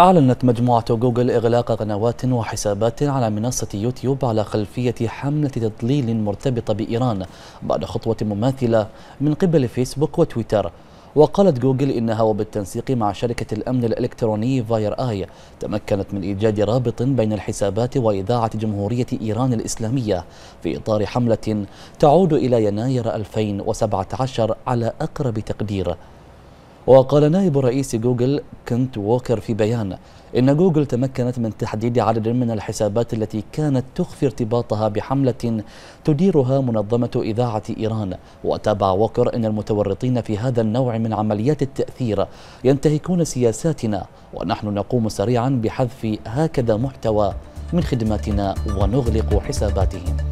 أعلنت مجموعة جوجل إغلاق قنوات وحسابات على منصة يوتيوب على خلفية حملة تضليل مرتبطة بإيران بعد خطوة مماثلة من قبل فيسبوك وتويتر وقالت جوجل إنها وبالتنسيق مع شركة الأمن الإلكتروني فاير آي تمكنت من إيجاد رابط بين الحسابات وإذاعة جمهورية إيران الإسلامية في إطار حملة تعود إلى يناير 2017 على أقرب تقدير وقال نائب رئيس جوجل كنت ووكر في بيان إن جوجل تمكنت من تحديد عدد من الحسابات التي كانت تخفي ارتباطها بحملة تديرها منظمة إذاعة إيران وتابع ووكر أن المتورطين في هذا النوع من عمليات التأثير ينتهكون سياساتنا ونحن نقوم سريعا بحذف هكذا محتوى من خدماتنا ونغلق حساباتهم